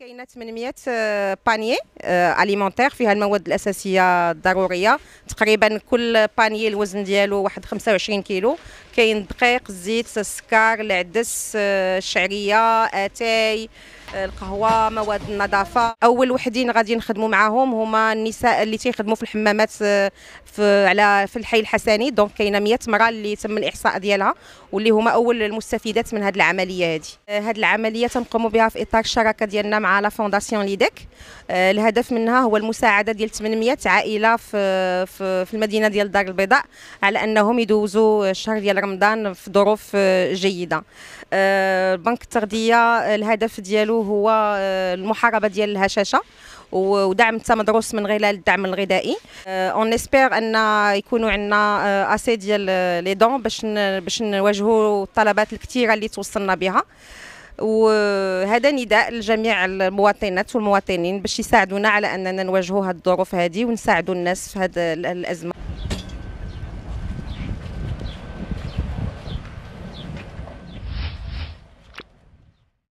كاينه 800 بانيي اليمونتير فيها المواد الاساسيه الضروريه تقريبا كل بانيي الوزن ديالو واحد 25 كيلو كاين الدقيق الزيت السكر العدس آه، الشعريه اتاي القهوه مواد النظافه اول وحدين غادي نخدموا معاهم هما النساء اللي تيخدموا في الحمامات آه، في على في الحي الحسني دونك كاينه 100 مراه اللي تم الاحصاء ديالها واللي هما اول المستفيدات من هذه العمليه هذه آه، هذه العمليه تنقوموا بها في اطار الشراكه ديالنا مع لا فونداسيون ليديك آه، الهدف منها هو المساعده ديال 800 عائله في في المدينه ديال الدار البيضاء على انهم يدوزوا الشهر ديال رمضان في ظروف جيده بنك التغذيه الهدف ديالو هو آه، المحاربه ديال الهشاشه ودعم مدروس من خلال الدعم الغذائي اون آه، اسبير ان يكونوا عندنا اسي آه، ديال لي دون باش باش نواجهوا الطلبات الكثيره اللي توصلنا بها وهذا نداء لجميع المواطنات والمواطنين باش يساعدونا على اننا نواجهوا هذه الظروف هذه ونساعدوا الناس في هذه الازمه